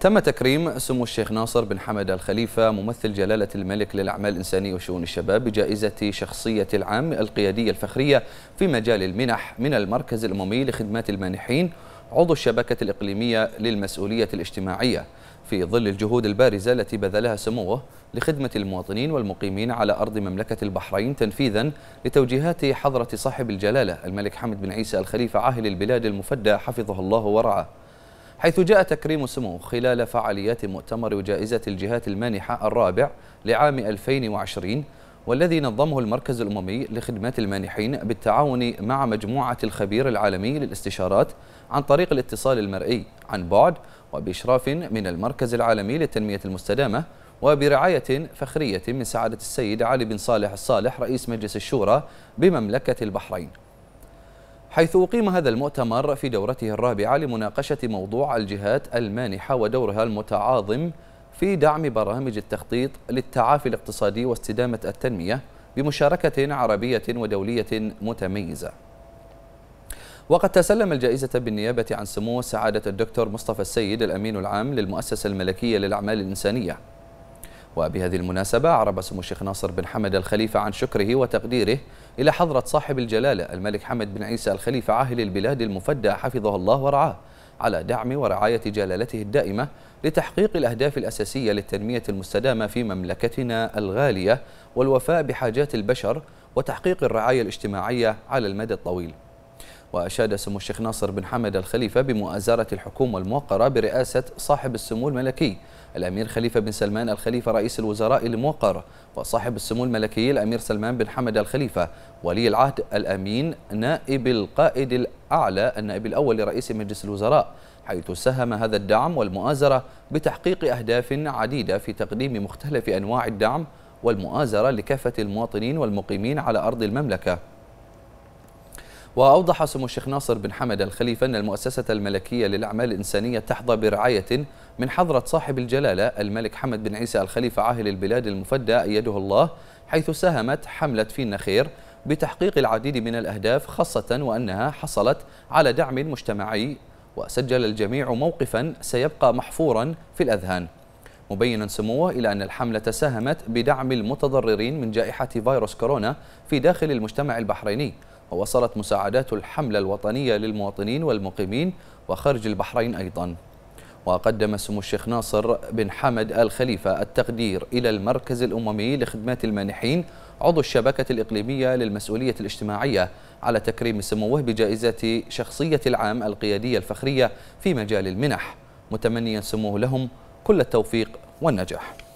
تم تكريم سمو الشيخ ناصر بن حمد الخليفة ممثل جلالة الملك للأعمال الإنسانية وشؤون الشباب بجائزة شخصية العام القيادية الفخرية في مجال المنح من المركز الأممي لخدمات المانحين عضو الشبكة الإقليمية للمسؤولية الاجتماعية في ظل الجهود البارزة التي بذلها سموه لخدمة المواطنين والمقيمين على أرض مملكة البحرين تنفيذا لتوجيهات حضرة صاحب الجلالة الملك حمد بن عيسى الخليفة عاهل البلاد المفدى حفظه الله ورعاه حيث جاء تكريم سمو خلال فعاليات مؤتمر جائزة الجهات المانحة الرابع لعام 2020 والذي نظمه المركز الأممي لخدمات المانحين بالتعاون مع مجموعة الخبير العالمي للاستشارات عن طريق الاتصال المرئي عن بعد وبإشراف من المركز العالمي للتنمية المستدامة وبرعاية فخرية من سعادة السيد علي بن صالح الصالح رئيس مجلس الشورى بمملكة البحرين حيث أقيم هذا المؤتمر في دورته الرابعة لمناقشة موضوع الجهات المانحة ودورها المتعاظم في دعم برامج التخطيط للتعافي الاقتصادي واستدامة التنمية بمشاركة عربية ودولية متميزة وقد تسلم الجائزة بالنيابة عن سمو سعادة الدكتور مصطفى السيد الأمين العام للمؤسسة الملكية للأعمال الإنسانية وبهذه المناسبة عرب سمو الشيخ ناصر بن حمد الخليفة عن شكره وتقديره إلى حضرة صاحب الجلالة الملك حمد بن عيسى الخليفة عاهل البلاد المفدى حفظه الله ورعاه على دعم ورعاية جلالته الدائمة لتحقيق الأهداف الأساسية للتنمية المستدامة في مملكتنا الغالية والوفاء بحاجات البشر وتحقيق الرعاية الاجتماعية على المدى الطويل وأشاد سمو الشيخ ناصر بن حمد الخليفة بمؤازرة الحكومة الموقرة برئاسة صاحب السمو الملكي الأمير خليفة بن سلمان الخليفة رئيس الوزراء الموقر وصاحب السمو الملكي الأمير سلمان بن حمد الخليفة ولي العهد الأمين نائب القائد الأعلى النائب الأول لرئيس مجلس الوزراء حيث ساهم هذا الدعم والمؤازرة بتحقيق أهداف عديدة في تقديم مختلف أنواع الدعم والمؤازرة لكافة المواطنين والمقيمين على أرض المملكة وأوضح سمو الشيخ ناصر بن حمد الخليفة أن المؤسسة الملكية للأعمال الإنسانية تحظى برعاية من حضرة صاحب الجلالة الملك حمد بن عيسى الخليفة عاهل البلاد المفدى أيده الله حيث ساهمت حملة فينا خير بتحقيق العديد من الأهداف خاصة وأنها حصلت على دعم مجتمعي وسجل الجميع موقفا سيبقى محفورا في الأذهان مبينا سموه إلى أن الحملة ساهمت بدعم المتضررين من جائحة فيروس كورونا في داخل المجتمع البحريني ووصلت مساعدات الحملة الوطنية للمواطنين والمقيمين وخارج البحرين أيضا وقدم سمو الشيخ ناصر بن حمد آل خليفة التقدير إلى المركز الأممي لخدمات المانحين عضو الشبكة الإقليمية للمسؤولية الاجتماعية على تكريم سموه بجائزة شخصية العام القيادية الفخرية في مجال المنح متمنيا سموه لهم كل التوفيق والنجاح